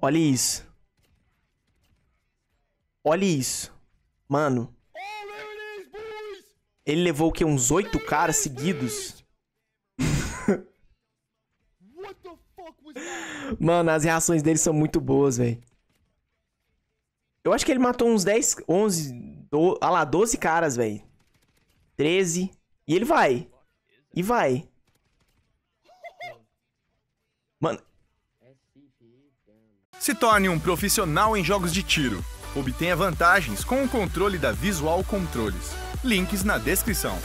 Olha isso. Olha isso. Mano. Ele levou o quê? Uns oito caras seguidos? Mano, as reações dele são muito boas, velho. Eu acho que ele matou uns 10, 11, do... ah lá, 12 caras, velho. 13. E ele vai. E vai. Mano, se torne um profissional em jogos de tiro. Obtenha vantagens com o controle da Visual Controles. Links na descrição.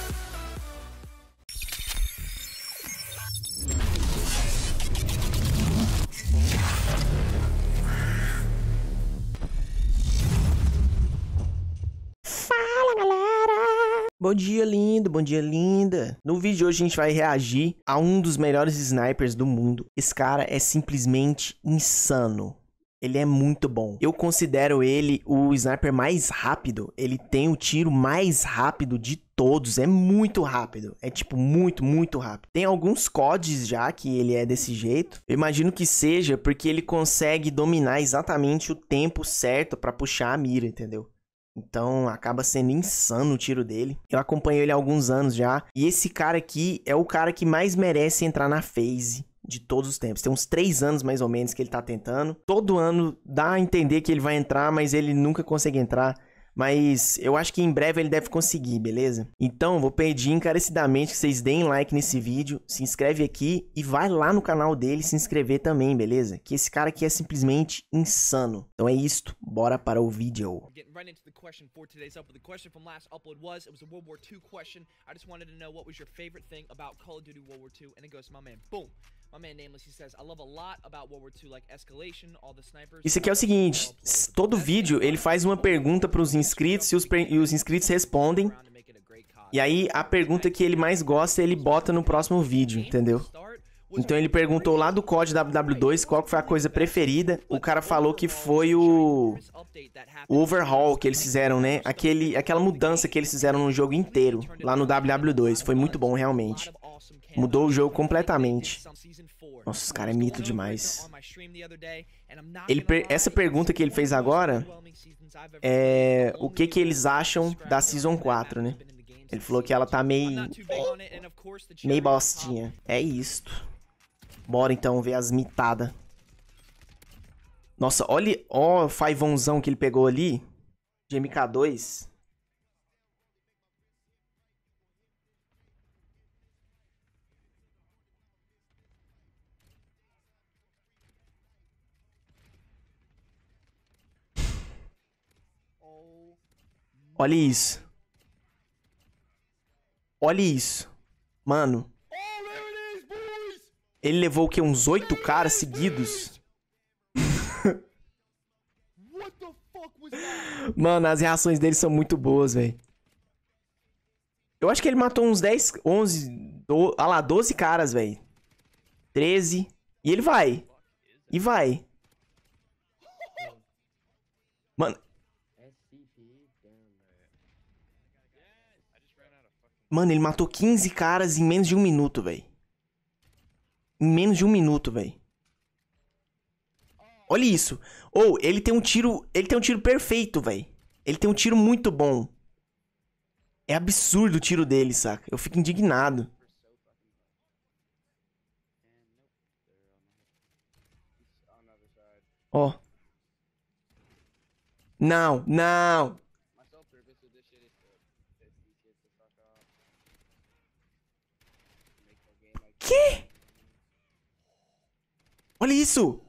Fala galera. Bom dia, lindo, bom dia, linda. No vídeo de hoje a gente vai reagir a um dos melhores snipers do mundo. Esse cara é simplesmente insano. Ele é muito bom. Eu considero ele o sniper mais rápido. Ele tem o tiro mais rápido de todos. É muito rápido. É tipo muito, muito rápido. Tem alguns CODs já que ele é desse jeito. Eu imagino que seja porque ele consegue dominar exatamente o tempo certo para puxar a mira, entendeu? Então acaba sendo insano o tiro dele. Eu acompanho ele há alguns anos já. E esse cara aqui é o cara que mais merece entrar na phase de todos os tempos. Tem uns três anos mais ou menos que ele tá tentando. Todo ano dá a entender que ele vai entrar, mas ele nunca consegue entrar. Mas eu acho que em breve ele deve conseguir, beleza? Então, vou pedir encarecidamente que vocês deem like nesse vídeo, se inscreve aqui e vai lá no canal dele se inscrever também, beleza? Que esse cara aqui é simplesmente insano. Então é isto, bora para o vídeo. Right Call of Duty World War II and it goes my man. Boom. Isso aqui é o seguinte, todo vídeo ele faz uma pergunta para os inscritos e os, e os inscritos respondem. E aí a pergunta que ele mais gosta ele bota no próximo vídeo, entendeu? Então ele perguntou lá do COD WW2 qual foi a coisa preferida. O cara falou que foi o, o overhaul que eles fizeram, né? Aquele, aquela mudança que eles fizeram no jogo inteiro lá no WW2. Foi muito bom realmente. Mudou o jogo completamente. Nossa, esse cara é mito demais. Ele per essa pergunta que ele fez agora é o que, que eles acham da Season 4, né? Ele falou que ela tá meio... meio bostinha. É isto. Bora então ver as mitadas. Nossa, olha ó o faivãozão que ele pegou ali. De MK2. Olha isso. Olha isso. Mano. Ele levou o quê? Uns oito caras seguidos? Mano, as reações dele são muito boas, velho. Eu acho que ele matou uns 10, 11, do, lá, 12 caras, velho. 13. E ele vai. E vai. Mano, Mano, ele matou 15 caras em menos de um minuto, velho. Em menos de um minuto, velho. Olha isso. Ou, oh, ele tem um tiro... Ele tem um tiro perfeito, velho. Ele tem um tiro muito bom. É absurdo o tiro dele, saca? Eu fico indignado. Ó. Oh. Não, não. Que? Olha isso!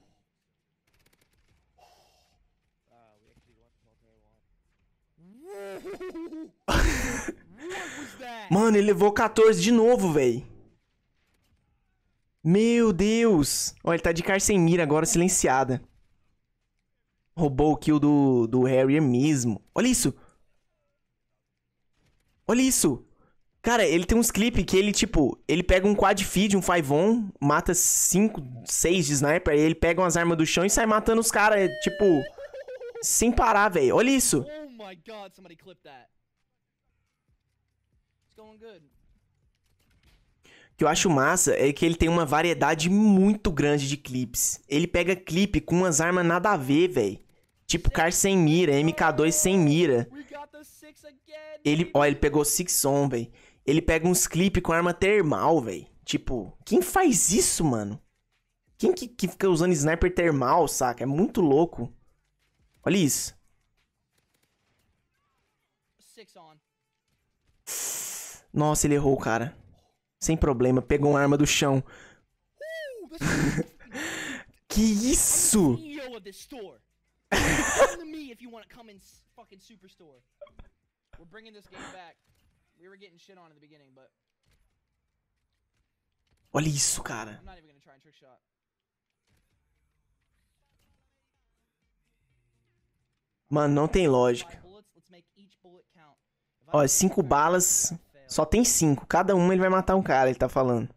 Mano, ele levou 14 de novo, velho. Meu Deus. Olha, ele tá de cárcere mira agora, silenciada. Roubou o kill do, do Harry é mesmo. Olha isso. Olha isso. Cara, ele tem uns clipes que ele, tipo, ele pega um quad feed, um 5-on, mata 5, 6 de sniper, aí ele pega umas armas do chão e sai matando os caras, tipo, sem parar, velho. Olha isso. Oh my god, somebody that. It's going good que eu acho massa é que ele tem uma variedade muito grande de clipes. Ele pega clipe com umas armas nada a ver, velho. Tipo Car sem mira, MK2 sem mira. Ele, ó, ele pegou Six On, velho ele pega uns clipes com arma termal, velho. Tipo, quem faz isso, mano? Quem que, que fica usando sniper termal, saca? É muito louco. Olha isso. Nossa, ele errou, cara. Sem problema, pegou uma arma do chão. que isso? We were getting shit on in the beginning, but Olha isso, cara. I'm not even gonna try and trick shot. Mano, não tem lógica. Ó, cinco balas, só tem cinco. Cada uma ele vai matar um cara, ele tá falando.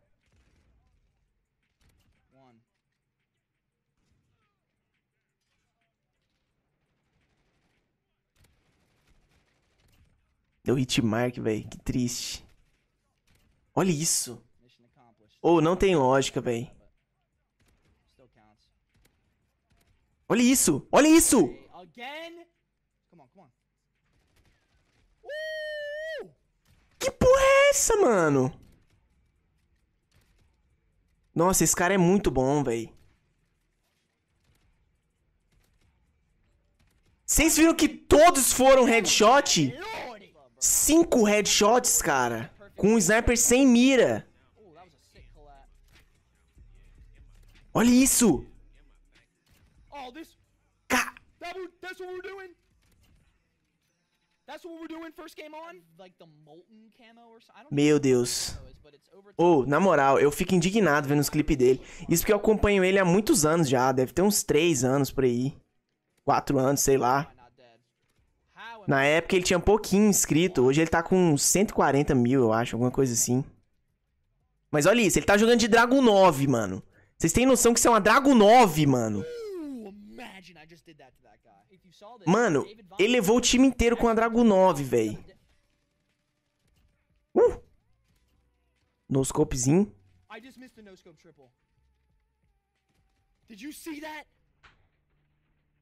Deu hitmark, velho. Que triste. Olha isso. Ou oh, não tem lógica, velho. Olha isso! Olha isso! Que porra é essa, mano? Nossa, esse cara é muito bom, velho. Vocês viram que todos foram headshot? Cinco headshots, cara. Com um sniper sem mira. Olha isso! Ca... Meu Deus. oh, na moral, eu fico indignado vendo os clipes dele. Isso porque eu acompanho ele há muitos anos já, deve ter uns 3 anos por aí. 4 anos, sei lá. Na época ele tinha pouquinho inscrito, hoje ele tá com 140 mil, eu acho, alguma coisa assim. Mas olha isso, ele tá jogando de Dragon 9, mano. Vocês têm noção que isso é uma Dragon 9, mano? Mano, ele levou o time inteiro com a Dragon 9, velho. Uh! No scopezinho. triple.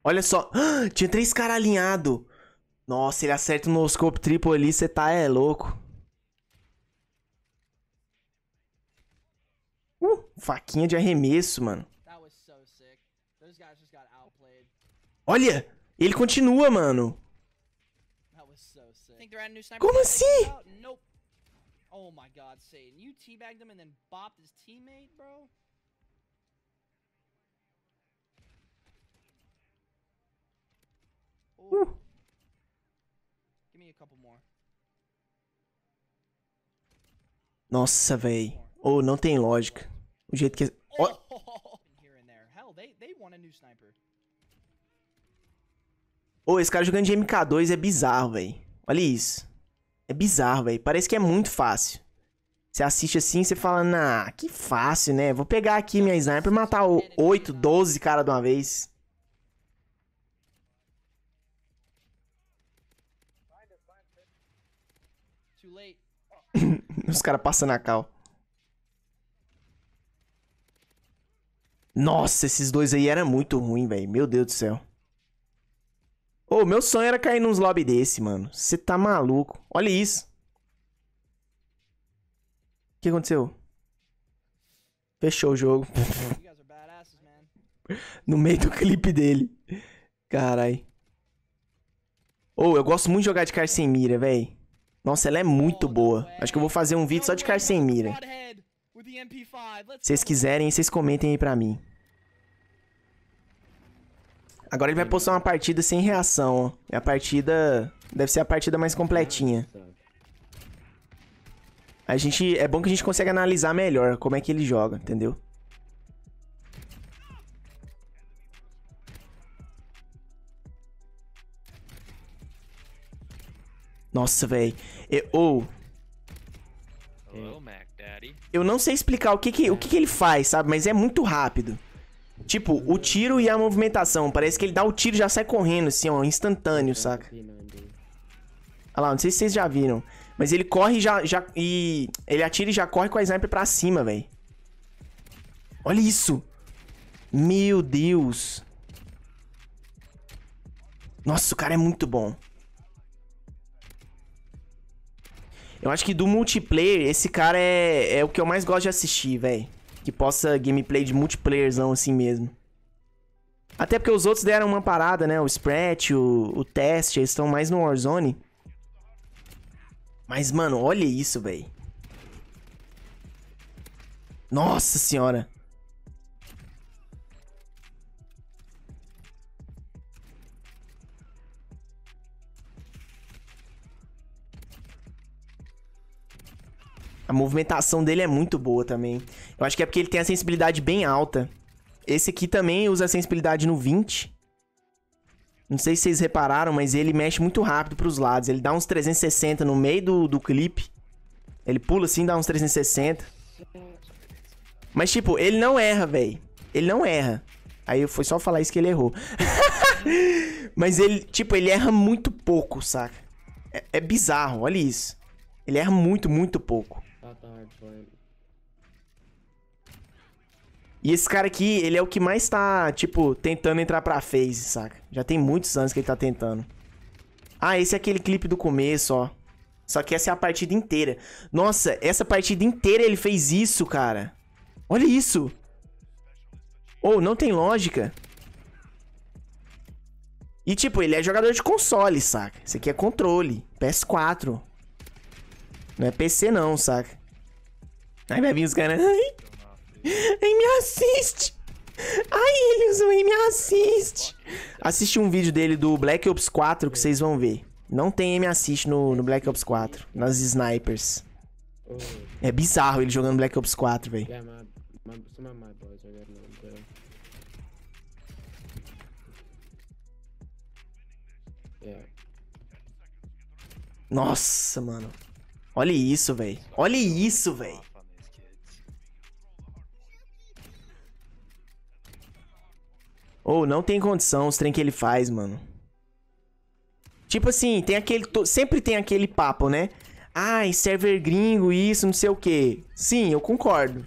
Olha só. Ah, tinha três caras alinhados. Nossa, ele acerta no scope triple ali, você tá é louco. Uh, faquinha de arremesso, mano. Olha, ele continua, mano. Como assim? Oh my god, Satan. You teabagged him and then bopped his teammate, bro? Uh. Give me a couple more. Nossa, véi. Ou oh, não tem lógica. O jeito que. É- oh. oh, esse cara jogando de MK2 é bizarro, velho. Olha isso. É bizarro, velho. Parece que é muito fácil. Você assiste assim e você fala, nah, que fácil, né? Vou pegar aqui minha sniper e matar o 8, 12 cara de uma vez. Os caras passando a cal. Nossa, esses dois aí era muito ruim, velho. Meu Deus do céu. Ô, oh, meu sonho era cair nos lobby desse, mano. Você tá maluco. Olha isso. O que aconteceu? Fechou o jogo. no meio do clipe dele. Caralho. Ô, oh, eu gosto muito de jogar de cara sem mira, velho. Nossa, ela é muito boa. Acho que eu vou fazer um vídeo só de Carson Mira. Se vocês quiserem, vocês comentem aí pra mim. Agora ele vai postar uma partida sem reação, ó. É a partida... Deve ser a partida mais completinha. A gente... É bom que a gente consiga analisar melhor como é que ele joga, entendeu? Nossa, velho. É, ou... Eu não sei explicar o que que, o que que ele faz, sabe? Mas é muito rápido. Tipo, o tiro e a movimentação. Parece que ele dá o tiro e já sai correndo, assim, ó. Instantâneo, saca? Olha lá, não sei se vocês já viram. Mas ele corre e já, já. e ele atira e já corre com a sniper pra cima, velho. Olha isso! Meu Deus! Nossa, o cara é muito bom. Eu acho que do multiplayer, esse cara é, é o que eu mais gosto de assistir, velho. Que possa gameplay de multiplayerzão assim mesmo. Até porque os outros deram uma parada, né? O Sprat, o, o Test, eles estão mais no Warzone. Mas, mano, olha isso, velho. Nossa senhora. A movimentação dele é muito boa também. Eu acho que é porque ele tem a sensibilidade bem alta. Esse aqui também usa a sensibilidade no 20. Não sei se vocês repararam, mas ele mexe muito rápido para os lados. Ele dá uns 360 no meio do, do clipe. Ele pula assim, dá uns 360. Mas, tipo, ele não erra, velho. Ele não erra. Aí foi só falar isso que ele errou. mas ele, tipo, ele erra muito pouco, saca? É, é bizarro, olha isso. Ele erra muito, muito pouco. Tá e esse cara aqui, ele é o que mais tá, tipo, tentando entrar pra phase, saca? Já tem muitos anos que ele tá tentando. Ah, esse é aquele clipe do começo, ó. Só que essa é a partida inteira. Nossa, essa partida inteira ele fez isso, cara. Olha isso. Ou oh, não tem lógica. E tipo, ele é jogador de console, saca? Isso aqui é controle, PS4. Não é PC não, saca? Ai, vai vir os caras. Ai, ai, me assiste. Ai, ele usa me assiste. Assiste um vídeo dele do Black Ops 4 que vocês vão ver. Não tem me assiste no, no Black Ops 4, nas snipers. É bizarro ele jogando Black Ops 4, velho. É, então. é. Nossa, mano. Olha isso, velho. Olha isso, velho. não tem condição os trem que ele faz, mano. Tipo assim, tem aquele. Sempre tem aquele papo, né? Ai, server gringo, isso, não sei o quê. Sim, eu concordo.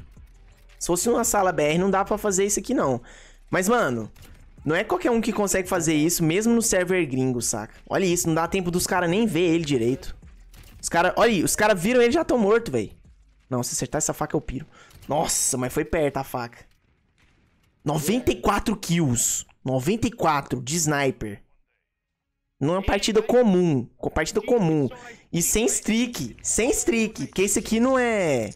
Se fosse uma sala BR, não dá pra fazer isso aqui, não. Mas, mano, não é qualquer um que consegue fazer isso, mesmo no server gringo, saca? Olha isso, não dá tempo dos caras nem ver ele direito. Os caras, olha, os caras viram ele já tão morto, velho. Não, se acertar essa faca, eu piro. Nossa, mas foi perto a faca. 94 kills. 94 de sniper. não é partida comum. Com partida comum. E sem streak. Sem streak. Porque isso aqui não é...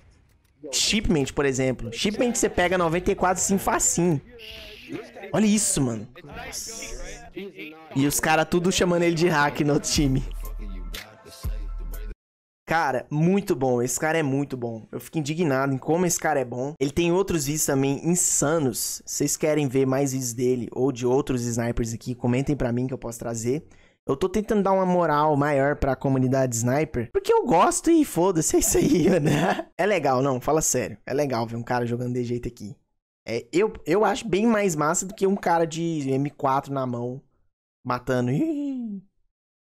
Shipment, por exemplo. Shipment você pega 94 sim facinho. Olha isso, mano. Nossa. E os caras tudo chamando ele de hack no outro time. Cara, muito bom. Esse cara é muito bom. Eu fico indignado em como esse cara é bom. Ele tem outros vídeos também insanos. Se vocês querem ver mais vídeos dele ou de outros snipers aqui, comentem para mim que eu posso trazer. Eu tô tentando dar uma moral maior pra comunidade sniper, porque eu gosto e foda-se, é isso aí, né? É legal, não, fala sério. É legal ver um cara jogando de jeito aqui. É, eu, eu acho bem mais massa do que um cara de M4 na mão matando. Ih,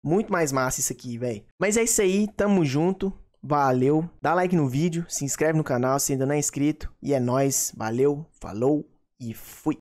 Muito mais massa isso aqui, velho. Mas é isso aí, tamo junto. Valeu. Dá like no vídeo, se inscreve no canal se ainda não é inscrito. E é nós. Valeu, falou e fui.